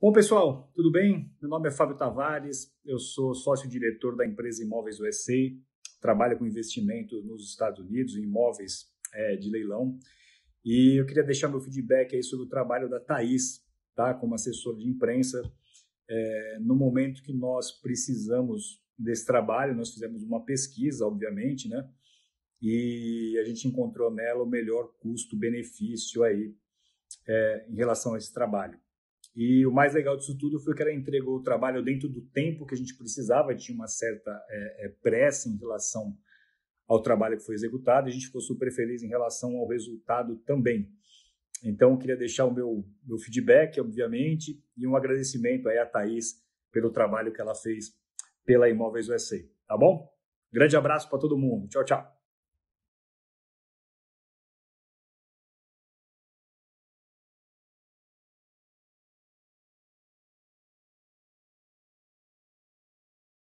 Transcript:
Bom, pessoal, tudo bem? Meu nome é Fábio Tavares, eu sou sócio-diretor da empresa Imóveis USA, trabalho com investimento nos Estados Unidos em imóveis é, de leilão. E eu queria deixar meu feedback aí sobre o trabalho da Thaís, tá? como assessor de imprensa. É, no momento que nós precisamos desse trabalho, nós fizemos uma pesquisa, obviamente, né? E a gente encontrou nela o melhor custo-benefício aí é, em relação a esse trabalho. E o mais legal disso tudo foi que ela entregou o trabalho dentro do tempo que a gente precisava, tinha uma certa é, é, pressa em relação ao trabalho que foi executado, e a gente ficou super feliz em relação ao resultado também. Então, eu queria deixar o meu, meu feedback, obviamente, e um agradecimento aí à Thaís pelo trabalho que ela fez pela Imóveis USA. Tá bom? Grande abraço para todo mundo. Tchau, tchau.